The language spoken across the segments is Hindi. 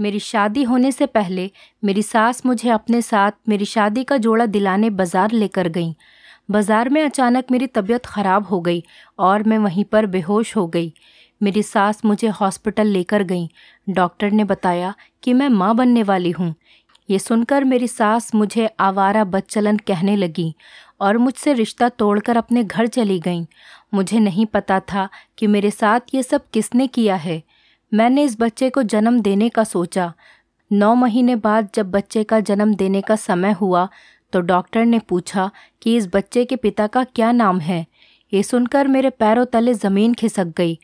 मेरी शादी होने से पहले मेरी सास मुझे अपने साथ मेरी शादी का जोड़ा दिलाने बाज़ार लेकर गईं बाज़ार में अचानक मेरी तबीयत ख़राब हो गई और मैं वहीं पर बेहोश हो गई मेरी सास मुझे हॉस्पिटल लेकर गईं डॉक्टर ने बताया कि मैं माँ बनने वाली हूँ ये सुनकर मेरी सास मुझे आवारा बदचलन कहने लगी और मुझसे रिश्ता तोड़कर अपने घर चली गईं मुझे नहीं पता था कि मेरे साथ ये सब किसने किया है मैंने इस बच्चे को जन्म देने का सोचा नौ महीने बाद जब बच्चे का जन्म देने का समय हुआ तो डॉक्टर ने पूछा कि इस बच्चे के पिता का क्या नाम है ये सुनकर मेरे पैरों तले ज़मीन खिसक गई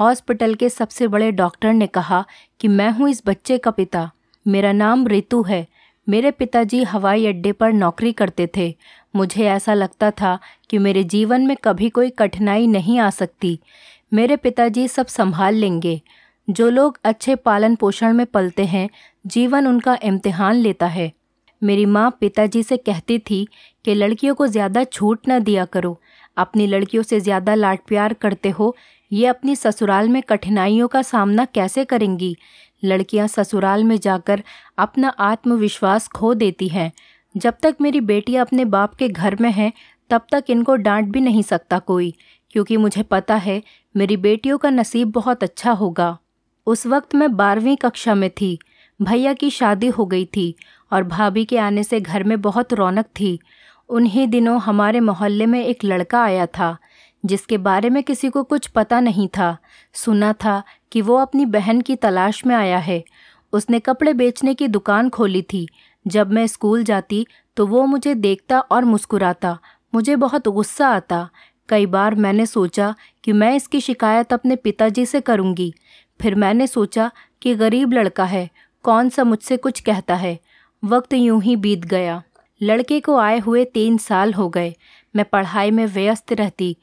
हॉस्पिटल के सबसे बड़े डॉक्टर ने कहा कि मैं हूँ इस बच्चे का पिता मेरा नाम रितु है मेरे पिताजी हवाई अड्डे पर नौकरी करते थे मुझे ऐसा लगता था कि मेरे जीवन में कभी कोई कठिनाई नहीं आ सकती मेरे पिताजी सब संभाल लेंगे जो लोग अच्छे पालन पोषण में पलते हैं जीवन उनका इम्तिहान लेता है मेरी माँ पिताजी से कहती थी कि लड़कियों को ज़्यादा छूट न दिया करो अपनी लड़कियों से ज़्यादा लाड प्यार करते हो ये अपनी ससुराल में कठिनाइयों का सामना कैसे करेंगी लड़कियाँ ससुराल में जाकर अपना आत्मविश्वास खो देती हैं जब तक मेरी बेटियाँ अपने बाप के घर में हैं तब तक इनको डांट भी नहीं सकता कोई क्योंकि मुझे पता है मेरी बेटियों का नसीब बहुत अच्छा होगा उस वक्त मैं बारहवीं कक्षा में थी भैया की शादी हो गई थी और भाभी के आने से घर में बहुत रौनक थी उन्हीं दिनों हमारे मोहल्ले में एक लड़का आया था जिसके बारे में किसी को कुछ पता नहीं था सुना था कि वो अपनी बहन की तलाश में आया है उसने कपड़े बेचने की दुकान खोली थी जब मैं स्कूल जाती तो वो मुझे देखता और मुस्कुराता मुझे बहुत गुस्सा आता कई बार मैंने सोचा कि मैं इसकी शिकायत अपने पिताजी से करूँगी फिर मैंने सोचा कि गरीब लड़का है कौन सा मुझसे कुछ कहता है वक्त यूं ही बीत गया लड़के को आए हुए तीन साल हो गए मैं पढ़ाई में व्यस्त रहती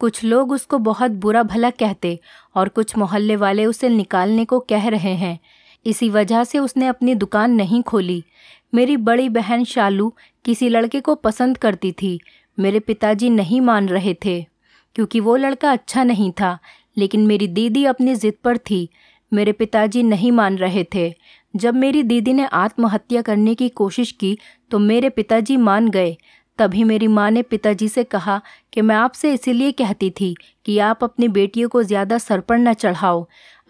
कुछ लोग उसको बहुत बुरा भला कहते और कुछ मोहल्ले वाले उसे निकालने को कह रहे हैं इसी वजह से उसने अपनी दुकान नहीं खोली मेरी बड़ी बहन शालू किसी लड़के को पसंद करती थी मेरे पिताजी नहीं मान रहे थे क्योंकि वो लड़का अच्छा नहीं था लेकिन मेरी दीदी अपनी ज़िद पर थी मेरे पिताजी नहीं मान रहे थे जब मेरी दीदी ने आत्महत्या करने की कोशिश की तो मेरे पिताजी मान गए तभी मेरी माँ ने पिताजी से कहा कि मैं आपसे इसीलिए कहती थी कि आप अपनी बेटियों को ज़्यादा सर पर न चढ़ाओ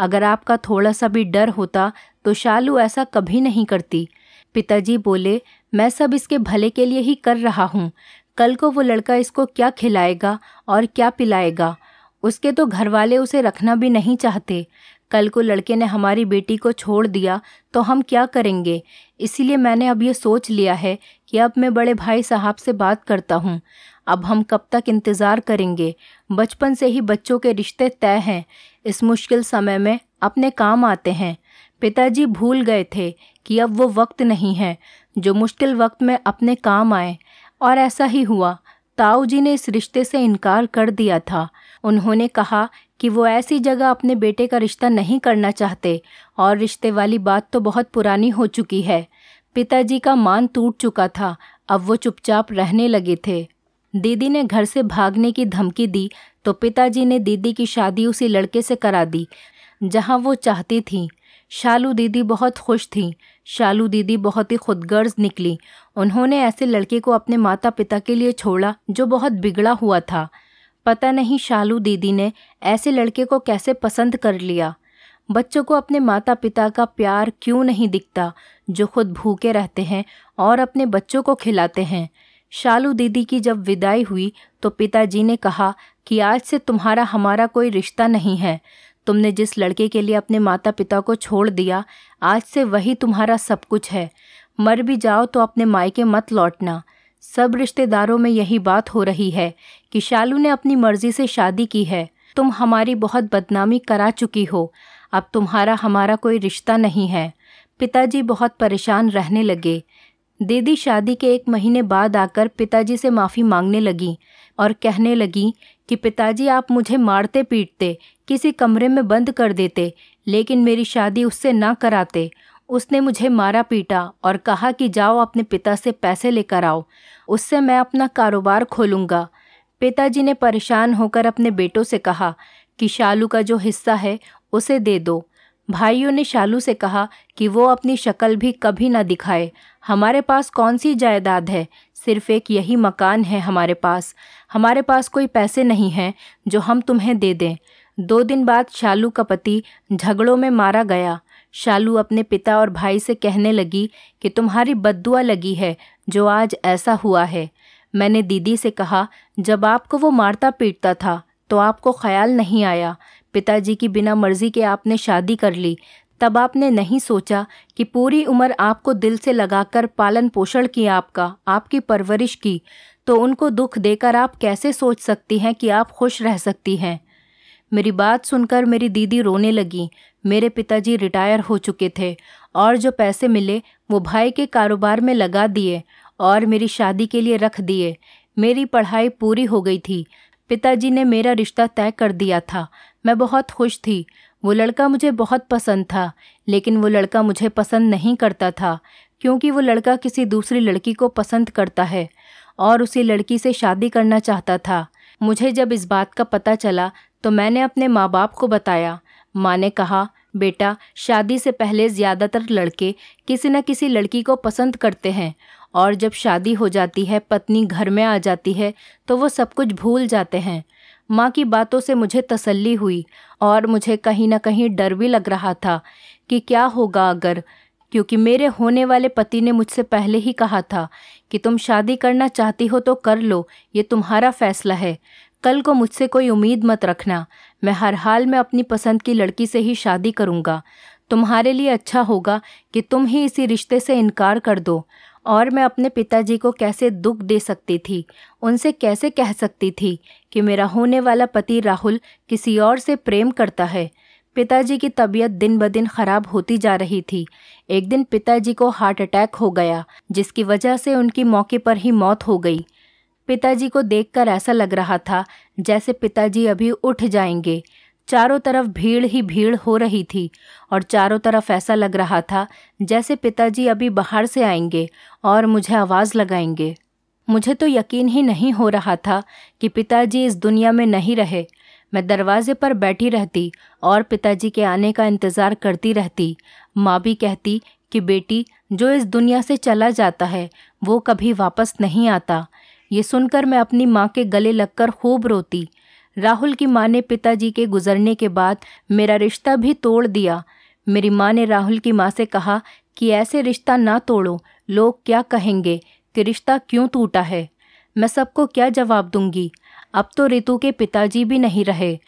अगर आपका थोड़ा सा भी डर होता तो शालू ऐसा कभी नहीं करती पिताजी बोले मैं सब इसके भले के लिए ही कर रहा हूँ कल को वो लड़का इसको क्या खिलाएगा और क्या पिलाएगा उसके तो घर वाले उसे रखना भी नहीं चाहते कल को लड़के ने हमारी बेटी को छोड़ दिया तो हम क्या करेंगे इसीलिए मैंने अब ये सोच लिया है कि अब मैं बड़े भाई साहब से बात करता हूँ अब हम कब तक इंतज़ार करेंगे बचपन से ही बच्चों के रिश्ते तय हैं इस मुश्किल समय में अपने काम आते हैं पिताजी भूल गए थे कि अब वो वक्त नहीं है जो मुश्किल वक्त में अपने काम आए और ऐसा ही हुआ ताऊ जी ने इस रिश्ते से इनकार कर दिया था उन्होंने कहा कि वो ऐसी जगह अपने बेटे का रिश्ता नहीं करना चाहते और रिश्ते वाली बात तो बहुत पुरानी हो चुकी है पिताजी का मान टूट चुका था अब वो चुपचाप रहने लगे थे दीदी ने घर से भागने की धमकी दी तो पिताजी ने दीदी की शादी उसी लड़के से करा दी जहां वो चाहती थी शालू दीदी बहुत खुश थी शालू दीदी बहुत ही खुदगर्ज निकली उन्होंने ऐसे लड़के को अपने माता पिता के लिए छोड़ा जो बहुत बिगड़ा हुआ था पता नहीं शालू दीदी ने ऐसे लड़के को कैसे पसंद कर लिया बच्चों को अपने माता पिता का प्यार क्यों नहीं दिखता जो खुद भूखे रहते हैं और अपने बच्चों को खिलाते हैं शालू दीदी की जब विदाई हुई तो पिताजी ने कहा कि आज से तुम्हारा हमारा कोई रिश्ता नहीं है तुमने जिस लड़के के लिए अपने माता पिता को छोड़ दिया आज से वही तुम्हारा सब कुछ है मर भी जाओ तो अपने मायके मत लौटना सब रिश्तेदारों में यही बात हो रही है कि शालू ने अपनी मर्जी से शादी की है तुम हमारी बहुत बदनामी करा चुकी हो अब तुम्हारा हमारा कोई रिश्ता नहीं है पिताजी बहुत परेशान रहने लगे दीदी शादी के एक महीने बाद आकर पिताजी से माफ़ी मांगने लगी और कहने लगी कि पिताजी आप मुझे मारते पीटते किसी कमरे में बंद कर देते लेकिन मेरी शादी उससे ना कराते उसने मुझे मारा पीटा और कहा कि जाओ अपने पिता से पैसे लेकर आओ उससे मैं अपना कारोबार खोलूँगा पिताजी ने परेशान होकर अपने बेटों से कहा कि शालू का जो हिस्सा है उसे दे दो भाइयों ने शालू से कहा कि वो अपनी शक्ल भी कभी ना दिखाए हमारे पास कौन सी जायदाद है सिर्फ एक यही मकान है हमारे पास हमारे पास कोई पैसे नहीं हैं जो हम तुम्हें दे दें दो दिन बाद शालू का पति झगड़ों में मारा गया शालू अपने पिता और भाई से कहने लगी कि तुम्हारी बददुआ लगी है जो आज ऐसा हुआ है मैंने दीदी से कहा जब आपको वो मारता पीटता था तो आपको ख्याल नहीं आया पिताजी की बिना मर्जी के आपने शादी कर ली तब आपने नहीं सोचा कि पूरी उम्र आपको दिल से लगाकर पालन पोषण किया आपका आपकी परवरिश की तो उनको दुख देकर आप कैसे सोच सकती हैं कि आप खुश रह सकती हैं मेरी बात सुनकर मेरी दीदी रोने लगी मेरे पिताजी रिटायर हो चुके थे और जो पैसे मिले वो भाई के कारोबार में लगा दिए और मेरी शादी के लिए रख दिए मेरी पढ़ाई पूरी हो गई थी पिताजी ने मेरा रिश्ता तय कर दिया था मैं बहुत खुश थी वो लड़का मुझे बहुत पसंद था लेकिन वो लड़का मुझे पसंद नहीं करता था क्योंकि वो लड़का किसी दूसरी लड़की को पसंद करता है और उसी लड़की से शादी करना चाहता था मुझे जब इस बात का पता चला तो मैंने अपने माँ बाप को बताया माँ ने कहा बेटा शादी से पहले ज़्यादातर लड़के किसी न किसी लड़की को पसंद करते हैं और जब शादी हो जाती है पत्नी घर में आ जाती है तो वो सब कुछ भूल जाते हैं माँ की बातों से मुझे तसल्ली हुई और मुझे कहीं ना कहीं डर भी लग रहा था कि क्या होगा अगर क्योंकि मेरे होने वाले पति ने मुझसे पहले ही कहा था कि तुम शादी करना चाहती हो तो कर लो ये तुम्हारा फैसला है कल को मुझसे कोई उम्मीद मत रखना मैं हर हाल में अपनी पसंद की लड़की से ही शादी करूँगा तुम्हारे लिए अच्छा होगा कि तुम ही इसी रिश्ते से इनकार कर दो और मैं अपने पिताजी को कैसे दुख दे सकती थी उनसे कैसे कह सकती थी कि मेरा होने वाला पति राहुल किसी और से प्रेम करता है पिताजी की तबीयत दिन ब दिन खराब होती जा रही थी एक दिन पिताजी को हार्ट अटैक हो गया जिसकी वजह से उनकी मौके पर ही मौत हो गई पिताजी को देखकर ऐसा लग रहा था जैसे पिताजी अभी उठ जाएंगे चारों तरफ भीड़ ही भीड़ हो रही थी और चारों तरफ ऐसा लग रहा था जैसे पिताजी अभी बाहर से आएंगे और मुझे आवाज़ लगाएंगे मुझे तो यकीन ही नहीं हो रहा था कि पिताजी इस दुनिया में नहीं रहे मैं दरवाजे पर बैठी रहती और पिताजी के आने का इंतज़ार करती रहती माँ भी कहती कि बेटी जो इस दुनिया से चला जाता है वो कभी वापस नहीं आता ये सुनकर मैं अपनी माँ के गले लगकर खूब रोती राहुल की माँ ने पिताजी के गुजरने के बाद मेरा रिश्ता भी तोड़ दिया मेरी माँ ने राहुल की माँ से कहा कि ऐसे रिश्ता ना तोड़ो लोग क्या कहेंगे कि रिश्ता क्यों टूटा है मैं सबको क्या जवाब दूंगी अब तो रितु के पिताजी भी नहीं रहे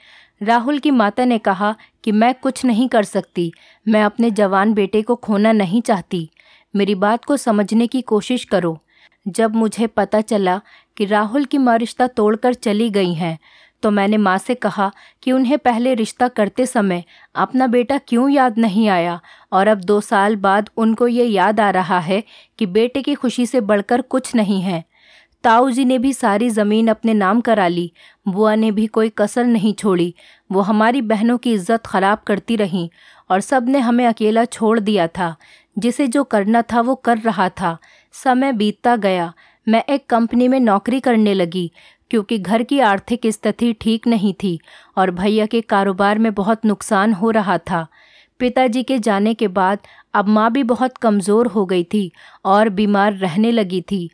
राहुल की माता ने कहा कि मैं कुछ नहीं कर सकती मैं अपने जवान बेटे को खोना नहीं चाहती मेरी बात को समझने की कोशिश करो जब मुझे पता चला कि राहुल की माँ रिश्ता तोड़कर चली गई हैं तो मैंने माँ से कहा कि उन्हें पहले रिश्ता करते समय अपना बेटा क्यों याद नहीं आया और अब दो साल बाद उनको ये याद आ रहा है कि बेटे की खुशी से बढ़कर कुछ नहीं है ताऊ जी ने भी सारी ज़मीन अपने नाम करा ली बुआ ने भी कोई कसर नहीं छोड़ी वो हमारी बहनों की इज्जत ख़राब करती रहीं और सब ने हमें अकेला छोड़ दिया था जिसे जो करना था वो कर रहा था समय बीतता गया मैं एक कंपनी में नौकरी करने लगी क्योंकि घर की आर्थिक स्थिति ठीक नहीं थी और भैया के कारोबार में बहुत नुकसान हो रहा था पिताजी के जाने के बाद अब माँ भी बहुत कमज़ोर हो गई थी और बीमार रहने लगी थी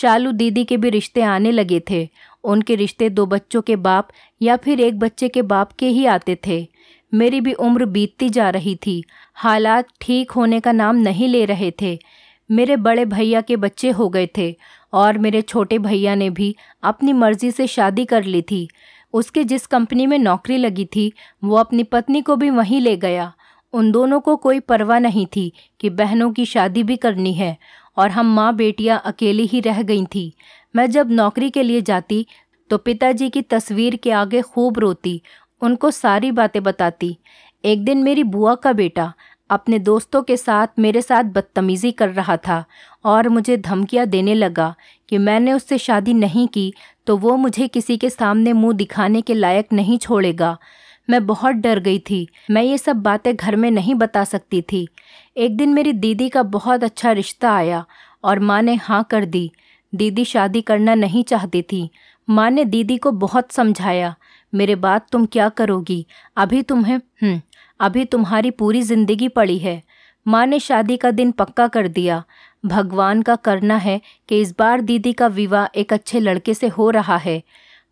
शालू दीदी के भी रिश्ते आने लगे थे उनके रिश्ते दो बच्चों के बाप या फिर एक बच्चे के बाप के ही आते थे मेरी भी उम्र बीतती जा रही थी हालात ठीक होने का नाम नहीं ले रहे थे मेरे बड़े भैया के बच्चे हो गए थे और मेरे छोटे भैया ने भी अपनी मर्जी से शादी कर ली थी उसके जिस कंपनी में नौकरी लगी थी वो अपनी पत्नी को भी वहीं ले गया उन दोनों को कोई परवाह नहीं थी कि बहनों की शादी भी करनी है और हम माँ बेटियाँ अकेली ही रह गई थी मैं जब नौकरी के लिए जाती तो पिताजी की तस्वीर के आगे खूब रोती उनको सारी बातें बताती एक दिन मेरी बुआ का बेटा अपने दोस्तों के साथ मेरे साथ बदतमीज़ी कर रहा था और मुझे धमकियाँ देने लगा कि मैंने उससे शादी नहीं की तो वो मुझे किसी के सामने मुंह दिखाने के लायक नहीं छोड़ेगा मैं बहुत डर गई थी मैं ये सब बातें घर में नहीं बता सकती थी एक दिन मेरी दीदी का बहुत अच्छा रिश्ता आया और माँ ने हाँ कर दी दीदी शादी करना नहीं चाहती थी माँ ने दीदी को बहुत समझाया मेरे बाद तुम क्या करोगी अभी तुम्हें हम्म, अभी तुम्हारी पूरी जिंदगी पड़ी है माँ ने शादी का दिन पक्का कर दिया भगवान का करना है कि इस बार दीदी का विवाह एक अच्छे लड़के से हो रहा है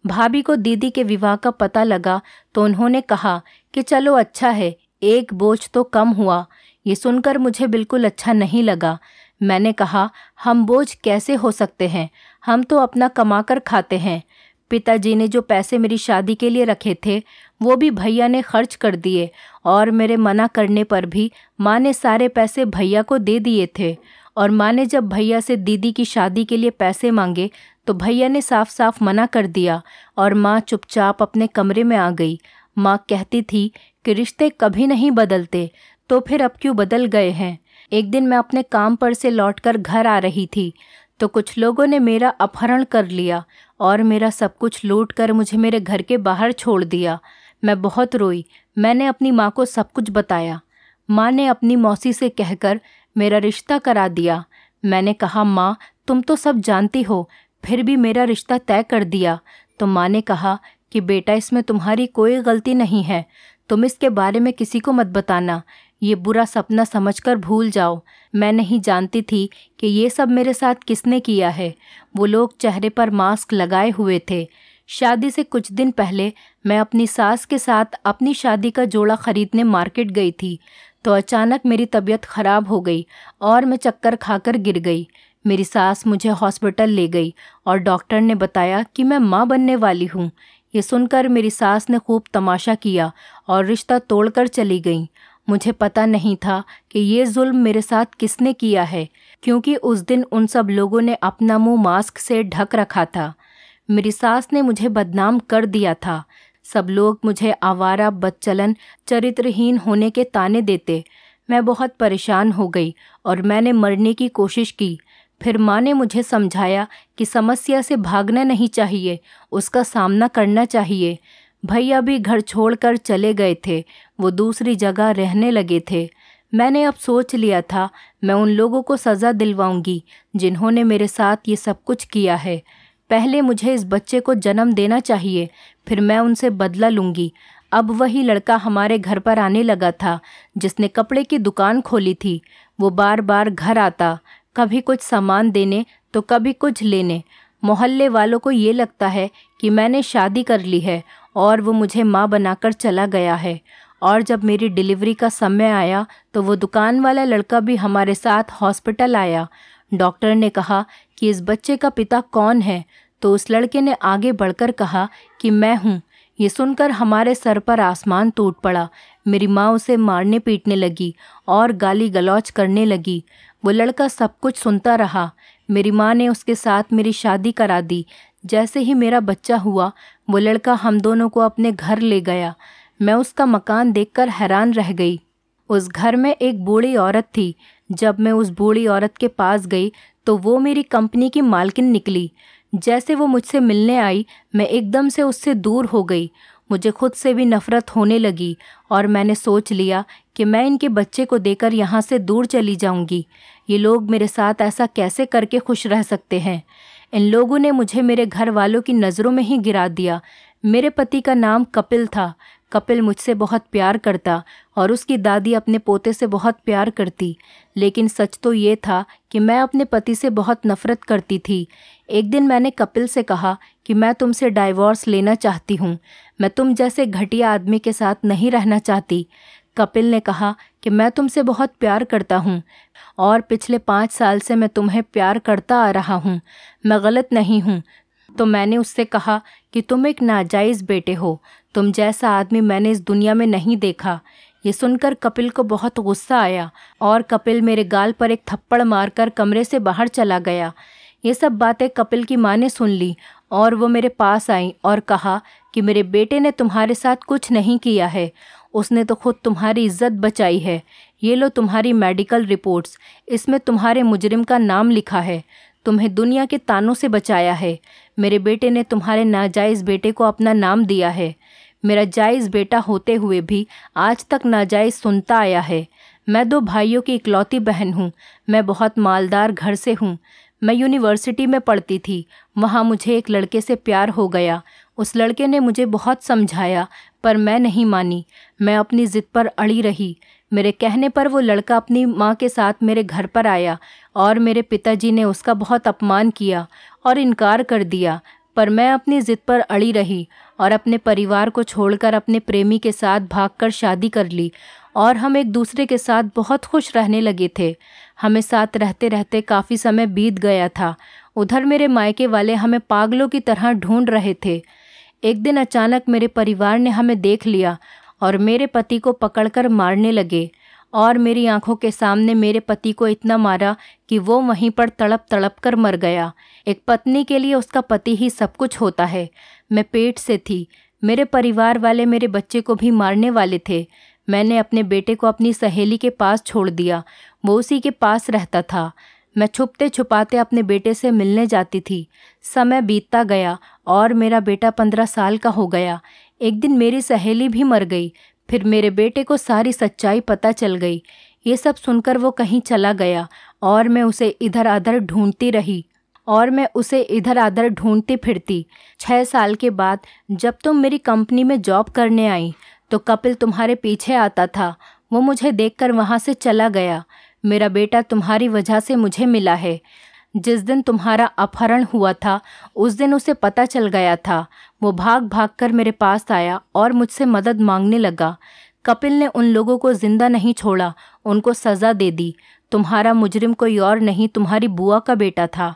भाभी को दीदी के विवाह का पता लगा तो उन्होंने कहा कि चलो अच्छा है एक बोझ तो कम हुआ ये सुनकर मुझे बिल्कुल अच्छा नहीं लगा मैंने कहा हम बोझ कैसे हो सकते हैं हम तो अपना कमा कर खाते हैं पिताजी ने जो पैसे मेरी शादी के लिए रखे थे वो भी भैया ने खर्च कर दिए और मेरे मना करने पर भी माँ ने सारे पैसे भैया को दे दिए थे और माँ ने जब भैया से दीदी की शादी के लिए पैसे मांगे तो भैया ने साफ साफ मना कर दिया और माँ चुपचाप अपने कमरे में आ गई माँ कहती थी कि रिश्ते कभी नहीं बदलते तो फिर अब क्यों बदल गए हैं एक दिन मैं अपने काम पर से लौटकर घर आ रही थी तो कुछ लोगों ने मेरा अपहरण कर लिया और मेरा सब कुछ लूट कर मुझे मेरे घर के बाहर छोड़ दिया मैं बहुत रोई मैंने अपनी माँ को सब कुछ बताया माँ ने अपनी मौसी से कहकर मेरा रिश्ता करा दिया मैंने कहा माँ तुम तो सब जानती हो फिर भी मेरा रिश्ता तय कर दिया तो माँ ने कहा कि बेटा इसमें तुम्हारी कोई गलती नहीं है तुम इसके बारे में किसी को मत बताना ये बुरा सपना समझकर भूल जाओ मैं नहीं जानती थी कि ये सब मेरे साथ किसने किया है वो लोग चेहरे पर मास्क लगाए हुए थे शादी से कुछ दिन पहले मैं अपनी सास के साथ अपनी शादी का जोड़ा खरीदने मार्केट गई थी तो अचानक मेरी तबीयत खराब हो गई और मैं चक्कर खाकर गिर गई मेरी सास मुझे हॉस्पिटल ले गई और डॉक्टर ने बताया कि मैं माँ बनने वाली हूँ ये सुनकर मेरी सास ने खूब तमाशा किया और रिश्ता तोड़कर चली गई मुझे पता नहीं था कि ये जुल्म मेरे साथ किसने किया है क्योंकि उस दिन उन सब लोगों ने अपना मुंह मास्क से ढक रखा था मेरी सास ने मुझे बदनाम कर दिया था सब लोग मुझे आवारा बदचलन चरित्रहीन होने के ताने देते मैं बहुत परेशान हो गई और मैंने मरने की कोशिश की फिर माँ ने मुझे समझाया कि समस्या से भागना नहीं चाहिए उसका सामना करना चाहिए भैया भी घर छोड़कर चले गए थे वो दूसरी जगह रहने लगे थे मैंने अब सोच लिया था मैं उन लोगों को सज़ा दिलवाऊंगी जिन्होंने मेरे साथ ये सब कुछ किया है पहले मुझे इस बच्चे को जन्म देना चाहिए फिर मैं उनसे बदला लूँगी अब वही लड़का हमारे घर पर आने लगा था जिसने कपड़े की दुकान खोली थी वो बार बार घर आता कभी कुछ सामान देने तो कभी कुछ लेने मोहल्ले वालों को ये लगता है कि मैंने शादी कर ली है और वो मुझे माँ बनाकर चला गया है और जब मेरी डिलीवरी का समय आया तो वो दुकान वाला लड़का भी हमारे साथ हॉस्पिटल आया डॉक्टर ने कहा कि इस बच्चे का पिता कौन है तो उस लड़के ने आगे बढ़कर कहा कि मैं हूँ ये सुनकर हमारे सर पर आसमान टूट पड़ा मेरी माँ उसे मारने पीटने लगी और गाली गलौच करने लगी वो लड़का सब कुछ सुनता रहा मेरी माँ ने उसके साथ मेरी शादी करा दी जैसे ही मेरा बच्चा हुआ वो लड़का हम दोनों को अपने घर ले गया मैं उसका मकान देखकर हैरान रह गई उस घर में एक बूढ़ी औरत थी जब मैं उस बूढ़ी औरत के पास गई तो वो मेरी कंपनी की मालकिन निकली जैसे वो मुझसे मिलने आई मैं एकदम से उससे दूर हो गई मुझे खुद से भी नफरत होने लगी और मैंने सोच लिया कि मैं इनके बच्चे को देकर यहाँ से दूर चली जाऊँगी ये लोग मेरे साथ ऐसा कैसे करके खुश रह सकते हैं इन लोगों ने मुझे मेरे घर वालों की नज़रों में ही गिरा दिया मेरे पति का नाम कपिल था कपिल मुझसे बहुत प्यार करता और उसकी दादी अपने पोते से बहुत प्यार करती लेकिन सच तो ये था कि मैं अपने पति से बहुत नफ़रत करती थी एक दिन मैंने कपिल से कहा कि मैं तुमसे डाइवोर्स लेना चाहती हूँ मैं तुम जैसे घटिया आदमी के साथ नहीं रहना चाहती कपिल ने कहा कि मैं तुमसे बहुत प्यार करता हूँ और पिछले पाँच साल से मैं तुम्हें प्यार करता आ रहा हूँ मैं गलत नहीं हूँ तो मैंने उससे कहा कि तुम एक नाजायज़ बेटे हो तुम जैसा आदमी मैंने इस दुनिया में नहीं देखा ये सुनकर कपिल को बहुत गुस्सा आया और कपिल मेरे गाल पर एक थप्पड़ मारकर कमरे से बाहर चला गया ये सब बातें कपिल की माँ ने सुन ली और वो मेरे पास आई और कहा कि मेरे बेटे ने तुम्हारे साथ कुछ नहीं किया है उसने तो खुद तुम्हारी इज्जत बचाई है ये लो तुम्हारी मेडिकल रिपोर्ट्स इसमें तुम्हारे मुजरिम का नाम लिखा है तुम्हें दुनिया के तानों से बचाया है मेरे बेटे ने तुम्हारे नाजायज़ बेटे को अपना नाम दिया है मेरा जायज़ बेटा होते हुए भी आज तक नाजायज़ सुनता आया है मैं दो भाइयों की इकलौती बहन हूँ मैं बहुत मालदार घर से हूँ मैं यूनिवर्सिटी में पढ़ती थी वहाँ मुझे एक लड़के से प्यार हो गया उस लड़के ने मुझे बहुत समझाया पर मैं नहीं मानी मैं अपनी ज़िद पर अड़ी रही मेरे कहने पर वो लड़का अपनी माँ के साथ मेरे घर पर आया और मेरे पिताजी ने उसका बहुत अपमान किया और इनकार कर दिया पर मैं अपनी ज़िद पर अड़ी रही और अपने परिवार को छोड़कर अपने प्रेमी के साथ भागकर शादी कर ली और हम एक दूसरे के साथ बहुत खुश रहने लगे थे हमें साथ रहते रहते काफ़ी समय बीत गया था उधर मेरे मायके वाले हमें पागलों की तरह ढूंढ रहे थे एक दिन अचानक मेरे परिवार ने हमें देख लिया और मेरे पति को पकड़कर मारने लगे और मेरी आंखों के सामने मेरे पति को इतना मारा कि वो वहीं पर तड़प तड़प कर मर गया एक पत्नी के लिए उसका पति ही सब कुछ होता है मैं पेट से थी मेरे परिवार वाले मेरे बच्चे को भी मारने वाले थे मैंने अपने बेटे को अपनी सहेली के पास छोड़ दिया वो उसी के पास रहता था मैं छुपते छुपाते अपने बेटे से मिलने जाती थी समय बीतता गया और मेरा बेटा पंद्रह साल का हो गया एक दिन मेरी सहेली भी मर गई फिर मेरे बेटे को सारी सच्चाई पता चल गई ये सब सुनकर वो कहीं चला गया और मैं उसे इधर आधर ढूंढती रही और मैं उसे इधर आधर ढूंढती फिरती छः साल के बाद जब तुम मेरी कंपनी में जॉब करने आई तो कपिल तुम्हारे पीछे आता था वो मुझे देखकर वहाँ से चला गया मेरा बेटा तुम्हारी वजह से मुझे मिला है जिस दिन तुम्हारा अपहरण हुआ था उस दिन उसे पता चल गया था वो भाग भाग कर मेरे पास आया और मुझसे मदद मांगने लगा कपिल ने उन लोगों को जिंदा नहीं छोड़ा उनको सज़ा दे दी तुम्हारा मुजरिम कोई और नहीं तुम्हारी बुआ का बेटा था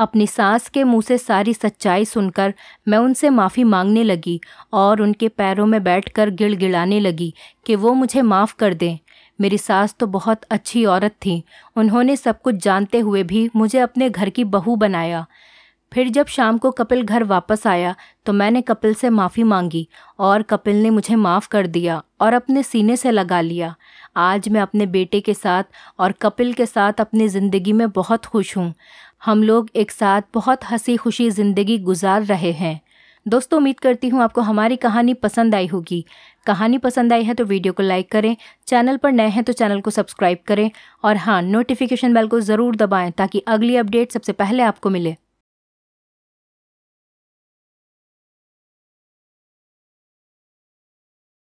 अपनी सास के मुंह से सारी सच्चाई सुनकर मैं उनसे माफ़ी मांगने लगी और उनके पैरों में बैठकर गिड़गिड़ाने लगी कि वो मुझे माफ़ कर दें मेरी सास तो बहुत अच्छी औरत थी उन्होंने सब कुछ जानते हुए भी मुझे अपने घर की बहू बनाया फिर जब शाम को कपिल घर वापस आया तो मैंने कपिल से माफ़ी मांगी और कपिल ने मुझे माफ़ कर दिया और अपने सीने से लगा लिया आज मैं अपने बेटे के साथ और कपिल के साथ अपनी ज़िंदगी में बहुत खुश हूँ हम लोग एक साथ बहुत हंसी खुशी ज़िंदगी गुजार रहे हैं दोस्तों उम्मीद करती हूँ आपको हमारी कहानी पसंद आई होगी कहानी पसंद आई है तो वीडियो को लाइक करें चैनल पर नए हैं तो चैनल को सब्सक्राइब करें और हाँ नोटिफिकेशन बेल को ज़रूर दबाएं ताकि अगली अपडेट सबसे पहले आपको मिले